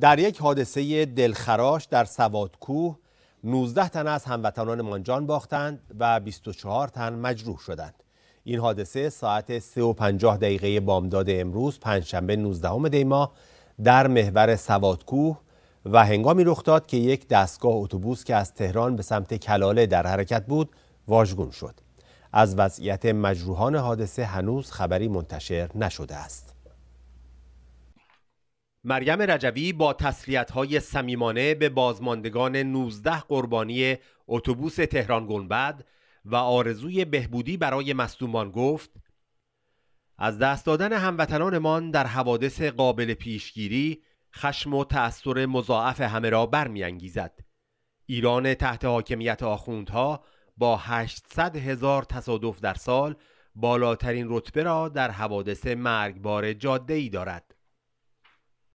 در یک حادثه دلخراش در سوادکوه 19 تن از هموطنان جان باختند و 24 تن مجروح شدند. این حادثه ساعت 3 و 50 دقیقه بامداد امروز پنجشنبه 19 دی ماه در محور سوادکوه و هنگامی رخ داد که یک دستگاه اتوبوس که از تهران به سمت کلاله در حرکت بود واژگون شد. از وضعیت مجروحان حادثه هنوز خبری منتشر نشده است. مریم رجوی با های سمیمانه به بازماندگان 19 قربانی اتوبوس تهران گنبد و آرزوی بهبودی برای مصدومان گفت از دست دادن هموطنانمان در حوادث قابل پیشگیری خشم و تأثیر مضاعف همه را برمیانگیزد. ایران تحت حاکمیت آخوندها با 800 هزار تصادف در سال بالاترین رتبه را در حوادث مرگبار جاده ای دارد.